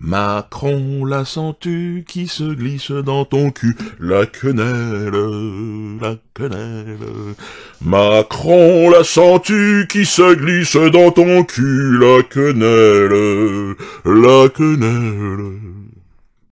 Macron, la sens-tu qui se glisse dans ton cul La quenelle, la quenelle. Macron, la sens-tu qui se glisse dans ton cul La quenelle, la quenelle.